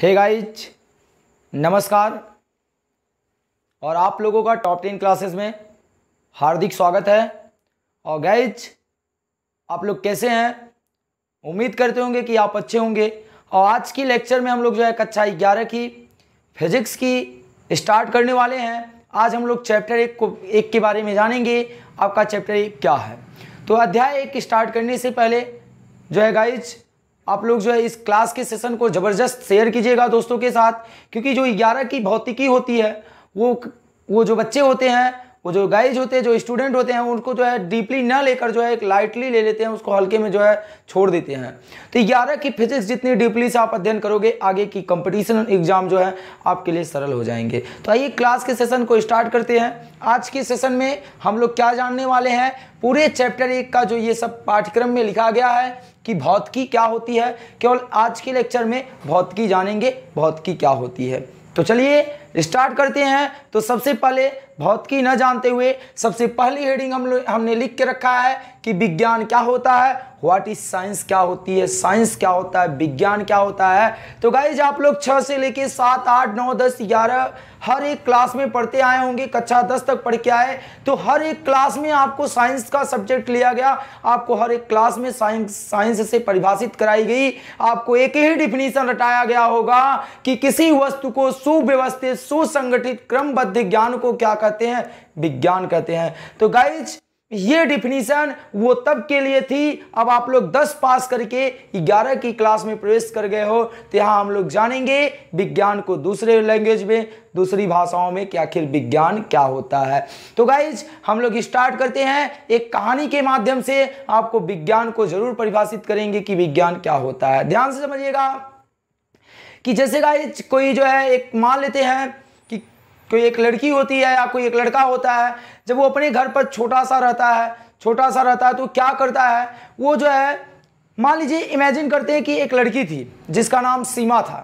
hey guys नमस्कार और आप लोगों का टॉप टेन क्लासेस में हार्दिक स्वागत है और गाइज आप लोग कैसे हैं उम्मीद करते होंगे कि आप अच्छे होंगे और आज की लेक्चर में हम लोग जो है कक्षा ग्यारह की फिजिक्स की स्टार्ट करने वाले हैं आज हम लोग चैप्टर एक को एक के बारे में जानेंगे आपका चैप्टर एक क्या है तो अध्याय एक स्टार्ट करने से पहले जो है गाइज आप लोग जो है इस क्लास के सेशन को ज़बरदस्त शेयर कीजिएगा दोस्तों के साथ क्योंकि जो ग्यारह की भौतिकी होती है वो वो जो बच्चे होते हैं वो जो गाइज होते हैं जो स्टूडेंट होते हैं उनको जो है डीपली ना लेकर जो है एक लाइटली ले लेते हैं उसको हल्के में जो है छोड़ देते हैं तो ग्यारह की फिजिक्स जितनी डीपली से आप अध्ययन करोगे आगे की कंपटीशन एग्जाम जो है आपके लिए सरल हो जाएंगे तो आइए क्लास के सेशन को स्टार्ट करते हैं आज के सेशन में हम लोग क्या जानने वाले हैं पूरे चैप्टर एक का जो ये सब पाठ्यक्रम में लिखा गया है कि भौतिकी क्या होती है केवल आज के लेक्चर में भौतिकी जानेंगे भौतिकी क्या होती है तो चलिए स्टार्ट करते हैं तो सबसे पहले भौतिकी न जानते हुए सबसे पहली हेडिंग हम लोग हमने लिख के रखा है कि विज्ञान क्या होता है व्हाट इज साइंस क्या होती है साइंस क्या होता है विज्ञान क्या होता है तो गाइज आप लोग छह से लेके सात आठ नौ दस ग्यारह हर एक क्लास में पढ़ते आए होंगे कक्षा दस तक पढ़ के आए तो हर एक क्लास में आपको साइंस का सब्जेक्ट लिया गया आपको हर एक क्लास में साइंस साइंस से परिभाषित कराई गई आपको एक ही डिफिनीशन रटाया गया होगा कि किसी वस्तु को सुव्यवस्थित सुसंगठित क्रमबद्ध ज्ञान को क्या कहते हैं विज्ञान कहते हैं तो गाइज ये डिफिनीशन वो तब के लिए थी अब आप लोग 10 पास करके 11 की क्लास में प्रवेश कर गए हो तो यहाँ हम लोग जानेंगे विज्ञान को दूसरे लैंग्वेज में दूसरी भाषाओं में क्या आखिर विज्ञान क्या होता है तो गाइज हम लोग स्टार्ट करते हैं एक कहानी के माध्यम से आपको विज्ञान को जरूर परिभाषित करेंगे कि विज्ञान क्या होता है ध्यान से समझिएगा कि जैसे गाइज कोई जो है एक मान लेते हैं कोई एक लड़की होती है या कोई एक लड़का होता है जब वो अपने घर पर छोटा सा रहता है छोटा सा रहता है तो क्या करता है वो जो है मान लीजिए इमेजिन करते हैं कि एक लड़की थी जिसका नाम सीमा था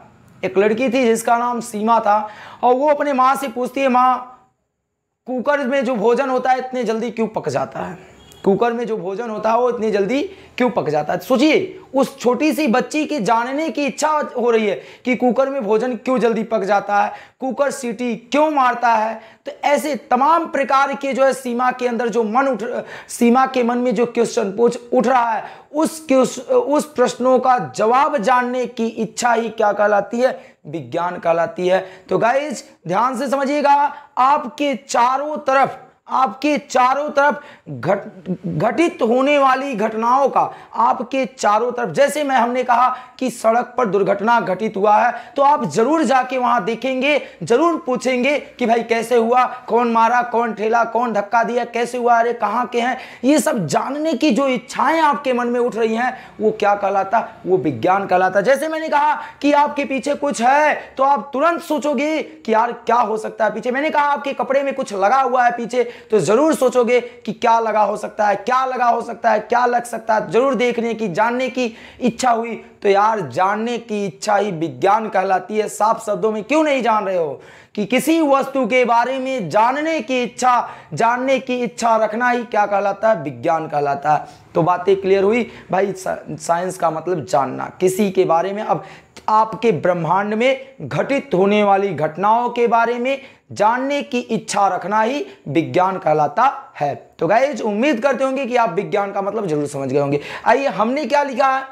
एक लड़की थी जिसका नाम सीमा था और वो अपने माँ से पूछती है माँ कुकर में जो भोजन होता है इतने जल्दी क्यों पक जाता है कुकर में जो भोजन होता है वो इतनी जल्दी क्यों पक जाता है सोचिए उस छोटी सी बच्ची की जानने की इच्छा हो रही है कि कुकर में भोजन क्यों जल्दी पक जाता है कुकर सीटी क्यों मारता है तो ऐसे तमाम प्रकार के जो है सीमा के अंदर जो मन उठ सीमा के मन में जो क्वेश्चन पूछ उठ रहा है उस उस प्रश्नों का जवाब जानने की इच्छा ही क्या कहलाती है विज्ञान कहलाती है तो गाइज ध्यान से समझिएगा आपके चारों तरफ आपके चारों तरफ घट घटित होने वाली घटनाओं का आपके चारों तरफ जैसे मैं हमने कहा कि सड़क पर दुर्घटना घटित हुआ है तो आप जरूर जाके वहां देखेंगे जरूर पूछेंगे कि भाई कैसे हुआ कौन मारा कौन ठेला कौन धक्का दिया कैसे हुआ अरे कहाँ के हैं ये सब जानने की जो इच्छाएं आपके मन में उठ रही हैं वो क्या कहलाता वो विज्ञान कहलाता जैसे मैंने कहा कि आपके पीछे कुछ है तो आप तुरंत सोचोगे कि यार क्या हो सकता है पीछे मैंने कहा आपके कपड़े में कुछ लगा हुआ है पीछे तो जरूर सोचोगे कि क्या लगा हो सकता है क्या लगा हो सकता है क्या लग सकता है जरूर देखने की जानने की इच्छा हुई तो यार जानने की इच्छा ही विज्ञान कहलाती है साफ शब्दों में क्यों नहीं जान रहे हो कि किसी वस्तु के बारे में जानने की इच्छा जानने की इच्छा रखना ही क्या कहलाता है विज्ञान कहलाता है तो बातें क्लियर हुई भाई साइंस का मतलब जानना किसी के बारे में अब आपके ब्रह्मांड में घटित होने वाली घटनाओं के बारे में जानने की इच्छा रखना ही विज्ञान कहलाता है तो गाइज उम्मीद करते होंगे कि आप विज्ञान का मतलब जरूर समझ गए होंगे आइए हमने क्या लिखा है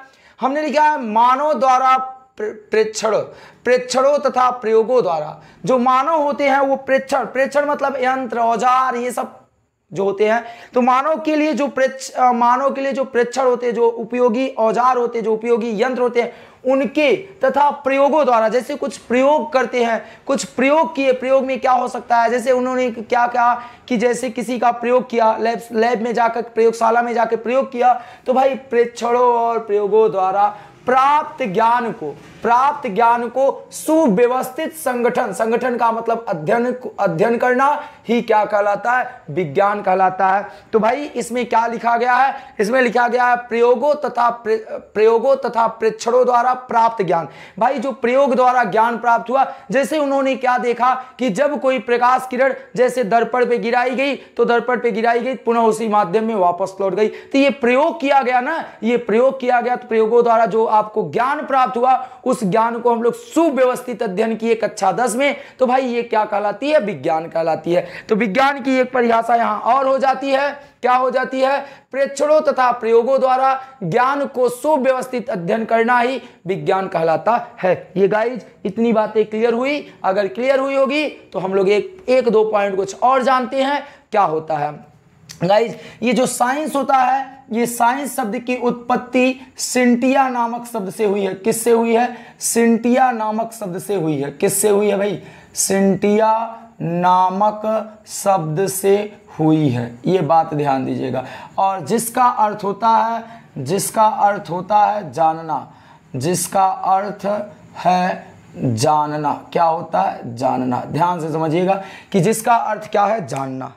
हमने लिखा है मानव द्वारा प्रेक्षण प्रेक्षणों तथा प्रयोगों द्वारा जो मानव होते हैं वो प्रेक्षण प्रेक्षण मतलब यंत्र औजार ये सब जो होते हैं तो मानव के लिए जो प्रेक्ष मानव के लिए जो प्रेक्षण होते हैं जो उपयोगी औजार होते हैं जो उपयोगी यंत्र होते हैं उनके तथा प्रयोगों द्वारा जैसे कुछ प्रयोग करते हैं कुछ प्रयोग किए प्रयोग में क्या हो सकता है जैसे उन्होंने क्या कहा कि जैसे किसी का प्रयोग किया लैब लैब में जाकर प्रयोगशाला में जाकर प्रयोग किया तो भाई प्रेक्षणों और प्रयोगों द्वारा प्राप्त ज्ञान को प्राप्त ज्ञान को सुव्यवस्थित संगठन संगठन का मतलब अध्ययन अध्ययन करना ही क्या कहलाता है विज्ञान कहलाता है तो भाई इसमें क्या लिखा गया है इसमें लिखा गया है प्रयोगों तथा प्रयोगों तथा प्रेक्षणों द्वारा प्राप्त ज्ञान भाई जो प्रयोग द्वारा ज्ञान प्राप्त हुआ जैसे उन्होंने क्या देखा कि जब कोई प्रकाश किरण जैसे दर्पण पर गिराई गई तो दर्पण पर गिराई गई पुनः उसी माध्यम में वापस लौट गई तो ये प्रयोग किया गया ना ये प्रयोग किया गया तो प्रयोगों द्वारा जो आपको ज्ञान प्राप्त हुआ उस ज्ञान को हम लोग सुव्यवस्थित अध्ययन किए कक्षा अच्छा दस में तो भाई ये क्या कहलाती है विज्ञान कहलाती है तो विज्ञान की एक परिभाषा यहां और हो जाती है क्या हो जाती है प्रेक्षणों तथा प्रयोगों द्वारा ज्ञान को सुव्यवस्थित अध्ययन करना ही विज्ञान कहलाता है ये गाइज इतनी बातें क्लियर हुई अगर क्लियर हुई होगी तो हम लोग एक एक दो पॉइंट कुछ और जानते हैं क्या होता है गाइज ये जो साइंस होता है ये साइंस शब्द की उत्पत्ति सिंटिया नामक शब्द से हुई है किससे हुई है सिंटिया नामक शब्द से हुई है किससे हुई है भाई सिंटिया नामक शब्द से हुई है ये बात ध्यान दीजिएगा और जिसका अर्थ होता है जिसका अर्थ होता है जानना जिसका अर्थ है जानना क्या होता है जानना ध्यान से समझिएगा कि जिसका अर्थ क्या है जानना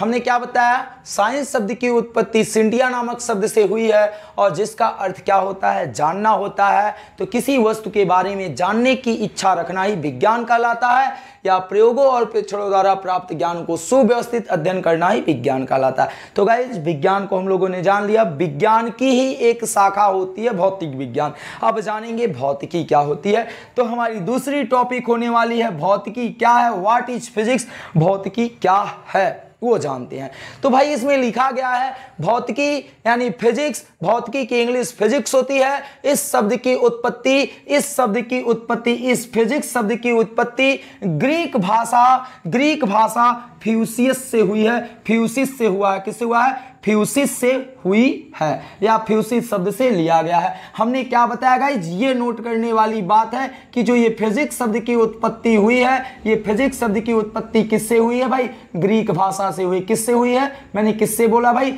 हमने क्या बताया साइंस शब्द की उत्पत्ति सिंडिया नामक शब्द से हुई है और जिसका अर्थ क्या होता है जानना होता है तो किसी वस्तु के बारे में जानने की इच्छा रखना ही विज्ञान कहलाता है या प्रयोगों और प्रेक्षणों द्वारा प्राप्त ज्ञान को सुव्यवस्थित अध्ययन करना ही विज्ञान कहलाता है तो गाय विज्ञान को हम लोगों ने जान लिया विज्ञान की ही एक शाखा होती है भौतिक विज्ञान अब जानेंगे भौतिकी क्या होती है तो हमारी दूसरी टॉपिक होने वाली है भौतिकी क्या है वाट इज फिजिक्स भौतिकी क्या है वो जानते हैं तो भाई इसमें लिखा गया है भौतिकी यानी फिजिक्स भौतिकी की इंग्लिश फिजिक्स होती है इस शब्द की उत्पत्ति इस शब्द की उत्पत्ति इस फिजिक्स शब्द की उत्पत्ति ग्रीक भाषा ग्रीक भाषा फ्यूसियस से हुई है फ्यूसिस से हुआ है किससे हुआ है फ्यूसिस से हुई है या फ्यूसिस शब्द से लिया गया है हमने क्या बताया गाइज ये नोट करने वाली बात है कि जो ये फिजिक्स शब्द की उत्पत्ति हुई है ये फिजिक्स शब्द की उत्पत्ति किससे हुई है भाई ग्रीक भाषा से हुई किससे हुई है मैंने किससे बोला भाई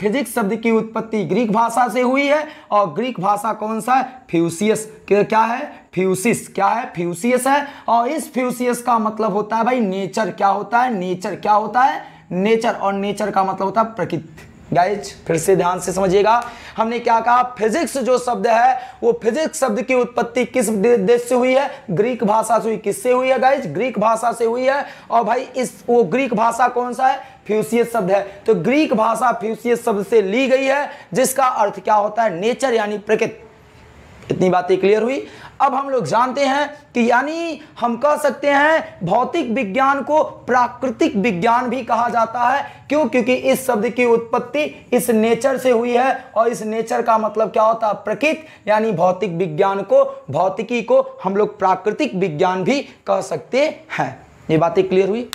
फिजिक्स शब्द की उत्पत्ति ग्रीक भाषा से हुई है और ग्रीक भाषा कौन सा है फ्यूसियस क्या है फ्यूसिस क्या है फ्यूसियस है और इस फ्यूसियस का मतलब होता है भाई नेचर क्या होता है नेचर क्या होता है नेचर और नेचर का मतलब होता है प्रकृति गाइज फिर से ध्यान से समझिएगा हमने क्या कहा फिजिक्स जो शब्द है वो फिजिक्स शब्द की उत्पत्ति किस देश से हुई है ग्रीक भाषा से हुई किससे हुई है गाइज ग्रीक भाषा से हुई है और भाई इस वो ग्रीक भाषा कौन सा है फ्यूसियस शब्द है तो ग्रीक भाषा फ्यूसियस शब्द से ली गई है जिसका अर्थ क्या होता है नेचर यानी प्रकृति इतनी बातें क्लियर हुई अब हम लोग जानते हैं कि यानी हम कह सकते हैं भौतिक विज्ञान को प्राकृतिक विज्ञान भी कहा जाता है क्यों क्योंकि इस शब्द की उत्पत्ति इस नेचर से हुई है और इस नेचर का मतलब क्या होता है प्रकृत यानी भौतिक विज्ञान को भौतिकी को हम लोग प्राकृतिक विज्ञान भी कह सकते हैं ये बातें क्लियर हुई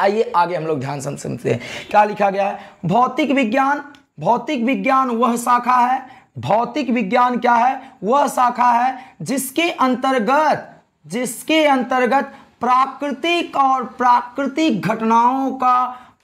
आइए आगे हम लोग ध्यान समझते हैं क्या लिखा गया है भौतिक विज्ञान भौतिक विज्ञान वह शाखा है भौतिक विज्ञान क्या है वह शाखा है जिसके अंतर्गत जिसके अंतर्गत प्राकृतिक और प्राकृतिक घटनाओं का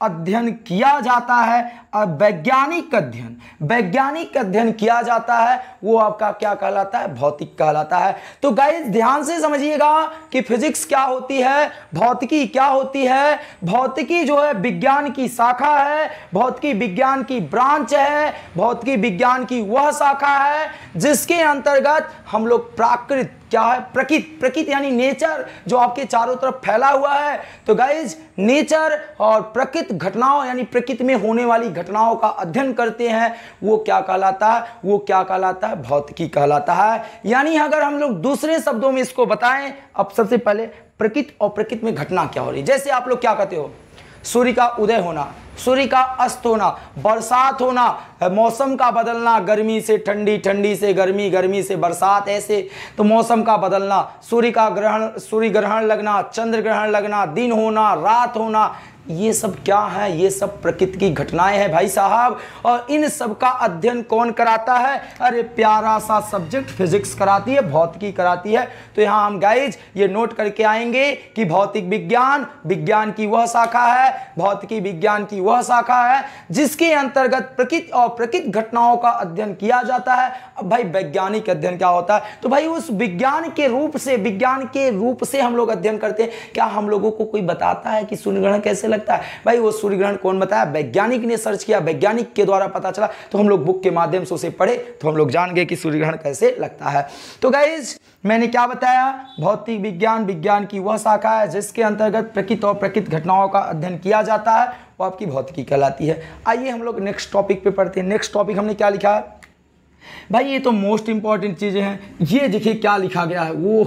अध्ययन किया जाता है और वैज्ञानिक अध्ययन वैज्ञानिक अध्ययन किया जाता है वो आपका क्या कहलाता है भौतिक कहलाता है तो गाइस ध्यान से समझिएगा कि फिजिक्स क्या होती है भौतिकी क्या होती है भौतिकी जो है विज्ञान की शाखा है भौतिकी विज्ञान की ब्रांच है भौतिकी विज्ञान की वह शाखा है जिसके अंतर्गत हम लोग प्राकृत क्या है प्रकृत प्रकृत यानी नेचर जो आपके चारों तरफ फैला हुआ है तो गाइज नेचर और प्रकृत घटनाओं यानी प्रकृति में होने वाली घटनाओं का अध्ययन करते हैं वो क्या कहलाता है वो क्या कहलाता है भौतिकी कहलाता है यानी अगर हम लोग दूसरे शब्दों में इसको बताएं अब सबसे पहले प्रकृत और प्रकृत में घटना क्या हो रही है जैसे आप लोग क्या कहते हो सूर्य का उदय होना सूर्य का अस्त होना बरसात होना मौसम का बदलना गर्मी से ठंडी ठंडी से गर्मी गर्मी से बरसात ऐसे तो मौसम का बदलना सूर्य का ग्रहण सूर्य ग्रहण लगना चंद्र ग्रहण लगना दिन होना रात होना ये सब क्या है ये सब प्रकृति की घटनाएं हैं भाई साहब और इन सब का अध्ययन कौन कराता है अरे प्यारा सा सब्जेक्ट फिजिक्स कराती है भौतिकी कराती है तो यहाँ हम गाइज ये नोट करके आएंगे कि भौतिक विज्ञान विज्ञान की वह शाखा है भौतिकी विज्ञान की वह शाखा है जिसके अंतर्गत प्रकृति और प्रकृति घटनाओं का अध्ययन किया जाता है अब भाई वैज्ञानिक अध्ययन क्या होता है तो भाई उस विज्ञान के रूप से विज्ञान के रूप से हम लोग अध्ययन करते हैं क्या हम लोगों को कोई बताता है कि सुनग्रहण कैसे लग लगता है भाई वो सूर्य ग्रहण कौन बताया वैज्ञानिक ने सर्च किया वैज्ञानिक के द्वारा पता चला तो हम लोग बुक के माध्यम से उसे पढ़े तो हम लोग जान गए कि सूर्य ग्रहण कैसे लगता है तो गाइज मैंने क्या बताया भौतिक विज्ञान विज्ञान की वह शाखा है जिसके अंतर्गत प्रकृत और प्रकृत घटनाओं का अध्ययन किया जाता है वो आपकी भौतिकी कहलाती है आइए हम लोग नेक्स्ट टॉपिक पे पढ़ते हैं नेक्स्ट टॉपिक हमने क्या लिखा है भाई ये तो मोस्ट इंपॉर्टेंट चीज़ें हैं ये देखिए क्या लिखा गया है वो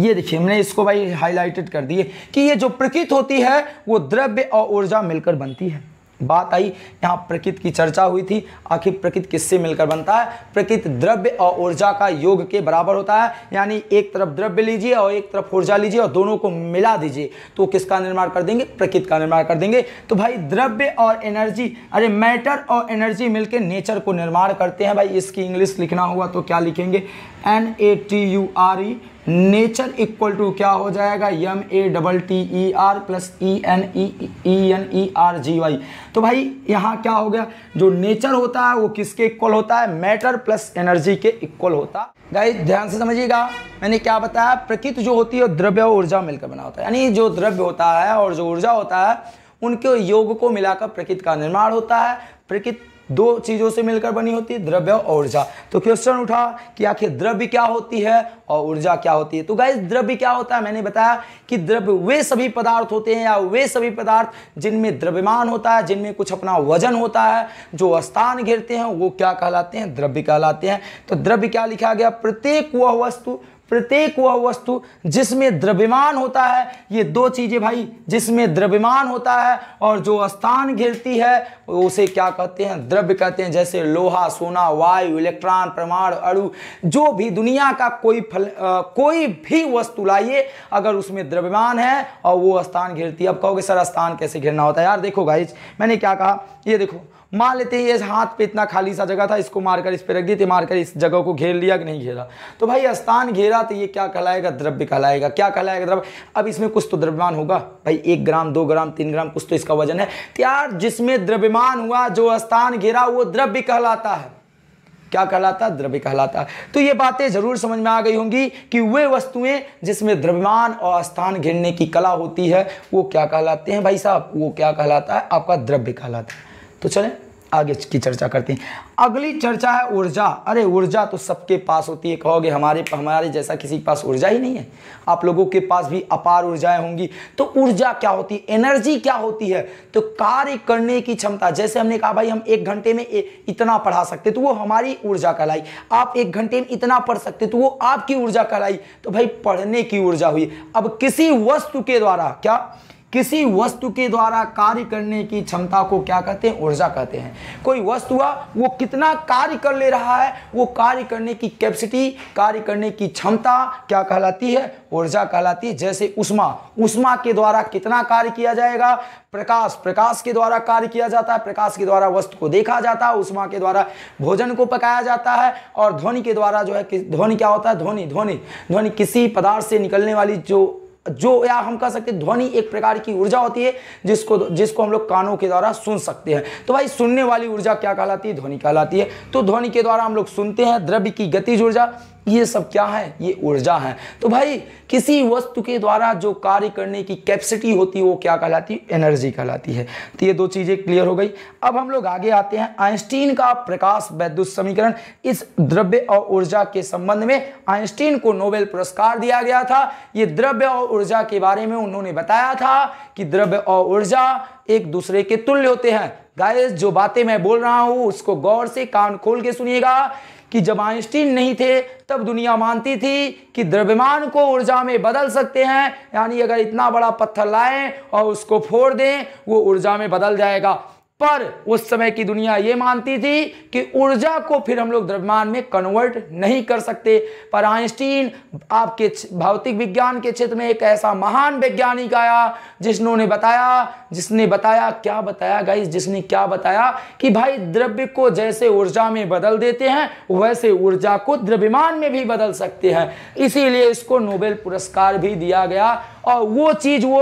ये देखिए हमने इसको भाई हाईलाइटेड कर दिए कि ये जो प्रकृत होती है वो द्रव्य और ऊर्जा मिलकर बनती है बात आई यहाँ प्रकृत की चर्चा हुई थी आखिर प्रकृत किससे मिलकर बनता है प्रकृत द्रव्य और ऊर्जा का योग के बराबर होता है यानी एक तरफ द्रव्य लीजिए और एक तरफ ऊर्जा लीजिए और दोनों को मिला दीजिए तो किसका निर्माण कर देंगे प्रकृत का निर्माण कर देंगे तो भाई द्रव्य और एनर्जी अरे मैटर और एनर्जी मिलकर नेचर को निर्माण करते हैं भाई इसकी इंग्लिश लिखना होगा तो क्या लिखेंगे N A T U R E nature equal to क्या हो जाएगा M A double T E R plus E N E N E R G Y तो भाई यहाँ क्या हो गया जो नेचर होता है वो किसके इक्वल होता है मैटर प्लस एनर्जी के इक्वल होता है गाइस ध्यान से समझिएगा मैंने क्या बताया प्रकृति जो होती है द्रव्य और ऊर्जा मिलकर बना होता है यानी जो द्रव्य होता है और जो ऊर्जा होता है उनके योग को मिलाकर प्रकृति का निर्माण होता है प्रकृति दो चीज़ों से मिलकर बनी होती है द्रव्य और ऊर्जा तो क्वेश्चन उठा कि आखिर द्रव्य क्या होती है और ऊर्जा क्या होती है तो गाइस द्रव्य क्या होता है मैंने बताया कि द्रव्य वे सभी पदार्थ होते हैं या वे सभी पदार्थ जिनमें द्रव्यमान होता है जिनमें कुछ अपना वजन होता है जो स्थान घेरते हैं वो क्या कहलाते हैं द्रव्य कहलाते हैं तो द्रव्य क्या लिखा गया प्रत्येक वह वस्तु प्रत्येक वह वस्तु जिसमें द्रव्यमान होता है ये दो चीज़ें भाई जिसमें द्रव्यमान होता है और जो स्थान घिरती है उसे क्या कहते हैं द्रव्य कहते हैं जैसे लोहा सोना वायु इलेक्ट्रॉन प्रमाण अड़ु जो भी दुनिया का कोई फल आ, कोई भी वस्तु लाइए अगर उसमें द्रव्यमान है और वो स्थान घिरती है अब कहोगे सर स्थान कैसे घिरना होता है यार देखो भाई मैंने क्या कहा ये देखो मान लेते हैं ये हाथ पे इतना खाली सा जगह था इसको मारकर इस पे रख दिए तो मारकर इस जगह को घेर लिया कि नहीं घेरा तो भाई स्थान घेरा तो ये क्या कहलाएगा द्रव्य कहलाएगा क्या कहलाएगा द्रव्य अब इसमें कुछ तो द्रव्यमान होगा भाई एक ग्राम दो ग्राम तीन ग्राम कुछ तो इसका वजन है तो यार जिसमें द्रव्यमान हुआ जो स्थान घेरा वो द्रव्य कहलाता है क्या कहलाता द्रव्य कहलाता तो ये बातें जरूर समझ में आ गई होंगी कि वे वस्तुएं जिसमें द्रव्यमान और स्थान घेरने की कला होती है वो क्या कहलाते हैं भाई साहब वो क्या कहलाता है आपका द्रव्य कहलाता है तो चलें आगे की चर्चा करते हैं अगली चर्चा है ऊर्जा अरे ऊर्जा तो सबके पास होती है कहोगे हमारे हमारे जैसा किसी के पास ऊर्जा ही नहीं है आप लोगों के पास भी अपार ऊर्जाएं होंगी तो ऊर्जा क्या होती है एनर्जी क्या होती है तो कार्य करने की क्षमता जैसे हमने कहा भाई हम एक घंटे में इतना पढ़ा सकते तो वो हमारी ऊर्जा कहलाई आप एक घंटे में इतना पढ़ सकते तो वो आपकी ऊर्जा कहलाई तो भाई पढ़ने की ऊर्जा हुई अब किसी वस्तु के द्वारा क्या किसी वस्तु के द्वारा कार्य करने की क्षमता को क्या कहते हैं ऊर्जा कहते हैं कोई वस्तु वो कितना कार्य कर ले रहा है वो कार्य करने की कैपेसिटी कार्य करने की क्षमता क्या कहलाती है ऊर्जा कहलाती है जैसे उष्मा उष्मा के द्वारा कितना कार्य किया जाएगा प्रकाश प्रकाश के द्वारा कार्य किया जाता है प्रकाश के द्वारा वस्तु को देखा जाता है उष्मा के द्वारा भोजन को पकाया जाता है और ध्वनि के द्वारा जो है ध्वनि क्या होता है ध्वनि ध्वनि ध्वनि किसी पदार्थ से निकलने वाली जो जो या हम कह सकते ध्वनि एक प्रकार की ऊर्जा होती है जिसको जिसको हम लोग कानों के द्वारा सुन सकते हैं तो भाई सुनने वाली ऊर्जा क्या कहलाती है ध्वनि कहलाती है तो ध्वनि के द्वारा हम लोग सुनते हैं द्रव्य की गतिज ऊर्जा ये सब क्या है ये ऊर्जा है तो भाई किसी वस्तु के द्वारा जो कार्य करने की कैपेसिटी होती है वो क्या कहलाती है एनर्जी कहलाती है तो ये दो चीज़ें क्लियर हो गई अब हम लोग आगे आते हैं आइंस्टीन का प्रकाश वैद्युत समीकरण इस द्रव्य और ऊर्जा के संबंध में आइंस्टीन को नोबेल पुरस्कार दिया गया था ये द्रव्य और ऊर्जा के बारे में उन्होंने बताया था कि द्रव्य और ऊर्जा एक दूसरे के तुल्य होते हैं गाइस जो बातें मैं बोल रहा हूं उसको गौर से कान खोल के सुनिएगा कि जब आइंस्टीन नहीं थे तब दुनिया मानती थी कि द्रव्यमान को ऊर्जा में बदल सकते हैं यानी अगर इतना बड़ा पत्थर लाएं और उसको फोड़ दें वो ऊर्जा में बदल जाएगा पर उस समय की दुनिया ये मानती थी कि ऊर्जा को फिर हम लोग द्रव्यमान में कन्वर्ट नहीं कर सकते पर आइंस्टीन आपके भौतिक विज्ञान के क्षेत्र में एक ऐसा महान वैज्ञानिक आया जिसने बताया जिसने बताया क्या बताया गाइस जिसने क्या बताया कि भाई द्रव्य को जैसे ऊर्जा में बदल देते हैं वैसे ऊर्जा को द्रव्यमान में भी बदल सकते हैं इसीलिए इसको नोबेल पुरस्कार भी दिया गया और वो चीज़ वो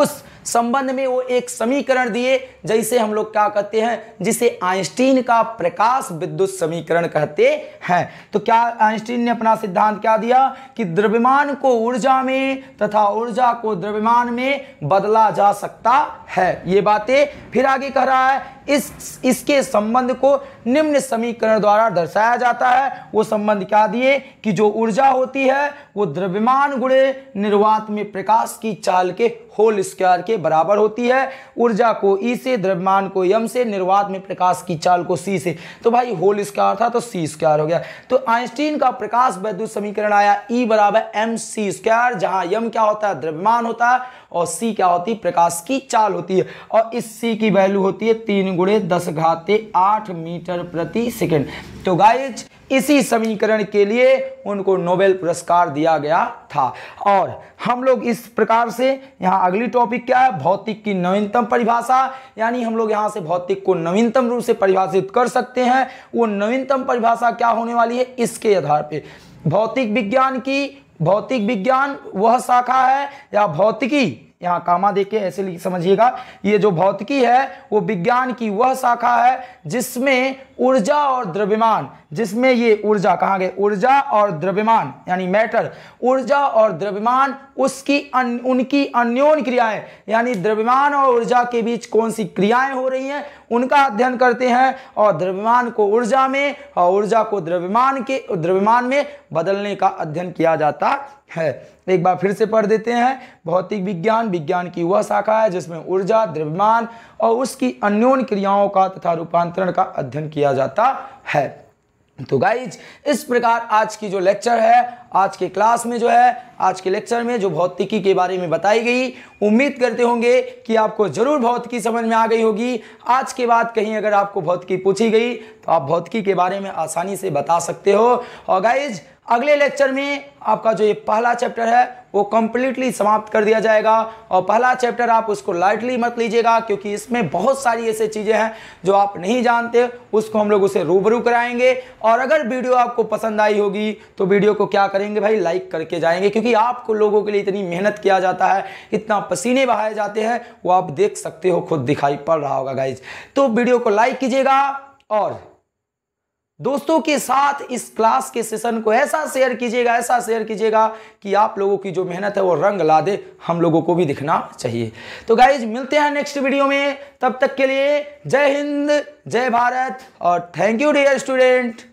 उस संबंध में वो एक समीकरण दिए जैसे हम लोग क्या कहते हैं जिसे आइंस्टीन का प्रकाश विद्युत समीकरण कहते हैं तो क्या आइंस्टीन ने अपना सिद्धांत क्या दिया कि द्रव्यमान को ऊर्जा में तथा ऊर्जा को द्रव्यमान में बदला जा सकता है ये बातें फिर आगे कह रहा है इस इसके संबंध को निम्न समीकरण द्वारा दर्शाया जाता है वो संबंध क्या दिए कि जो ऊर्जा होती है वो द्रव्यमान गुणे निर्वात में प्रकाश की चाल के होल स्क्वायर के बराबर होती है ऊर्जा को ई e से द्रव्यमान को यम से निर्वात में प्रकाश की चाल को सी से तो भाई होल स्क्वायर था तो सी स्क्वायर हो गया तो आइंस्टीन का प्रकाश वैद्युत समीकरण आया ई e बराबर एम सी स्क्वायर जहां यम क्या होता है द्रव्यमान होता है और सी क्या होती है प्रकाश की चाल होती है और इस सी की वैल्यू होती है तीन गुड़े दस घाते आठ मीटर प्रति सेकेंड तो गाइज इसी समीकरण के लिए उनको नोबेल पुरस्कार दिया गया था और हम लोग इस प्रकार से यहाँ अगली टॉपिक क्या है भौतिक की नवीनतम परिभाषा यानी हम लोग यहाँ से भौतिक को नवीनतम रूप से परिभाषित कर सकते हैं वो नवीनतम परिभाषा क्या होने वाली है इसके आधार पर भौतिक विज्ञान की भौतिक विज्ञान वह शाखा है या भौतिकी यहाँ कामा देखिए ऐसे समझिएगा ये जो भौतिकी है वो विज्ञान की वह शाखा है जिसमें ऊर्जा और द्रव्यमान जिसमें ये ऊर्जा कहाँ गए ऊर्जा और द्रव्यमान यानी मैटर ऊर्जा और द्रव्यमान उसकी अन, उनकी अन्योन क्रियाएं यानी द्रव्यमान और ऊर्जा के बीच कौन सी क्रियाएं हो रही हैं उनका अध्ययन करते हैं और द्रव्यमान को ऊर्जा में और ऊर्जा को द्रव्यमान के द्रव्यमान में बदलने का अध्ययन किया जाता है एक बार फिर से पढ़ देते हैं भौतिक विज्ञान विज्ञान की वह शाखा है जिसमें ऊर्जा द्रव्यमान और उसकी अन्योन क्रियाओं का तथा रूपांतरण का अध्ययन किया जाता है तो गाइज इस प्रकार आज की जो लेक्चर है आज के क्लास में जो है आज के लेक्चर में जो भौतिकी के बारे में बताई गई उम्मीद करते होंगे कि आपको जरूर भौतिकी समझ में आ गई होगी आज के बाद कहीं अगर आपको भौतिकी पूछी गई तो आप भौतिकी के बारे में आसानी से बता सकते हो और गाइज अगले लेक्चर में आपका जो ये पहला चैप्टर है वो कंप्लीटली समाप्त कर दिया जाएगा और पहला चैप्टर आप उसको लाइटली मत लीजिएगा क्योंकि इसमें बहुत सारी ऐसी चीज़ें हैं जो आप नहीं जानते उसको हम लोग उसे रूबरू कराएंगे और अगर वीडियो आपको पसंद आई होगी तो वीडियो को क्या करेंगे भाई लाइक करके जाएंगे क्योंकि आपको लोगों के लिए इतनी मेहनत किया जाता है इतना पसीने बहाए जाते हैं वो आप देख सकते हो खुद दिखाई पड़ रहा होगा गाइज तो वीडियो को लाइक कीजिएगा और दोस्तों के साथ इस क्लास के सेशन को ऐसा शेयर कीजिएगा ऐसा शेयर कीजिएगा कि आप लोगों की जो मेहनत है वो रंग ला दे हम लोगों को भी दिखना चाहिए तो गाइज मिलते हैं नेक्स्ट वीडियो में तब तक के लिए जय हिंद जय भारत और थैंक यू डियर स्टूडेंट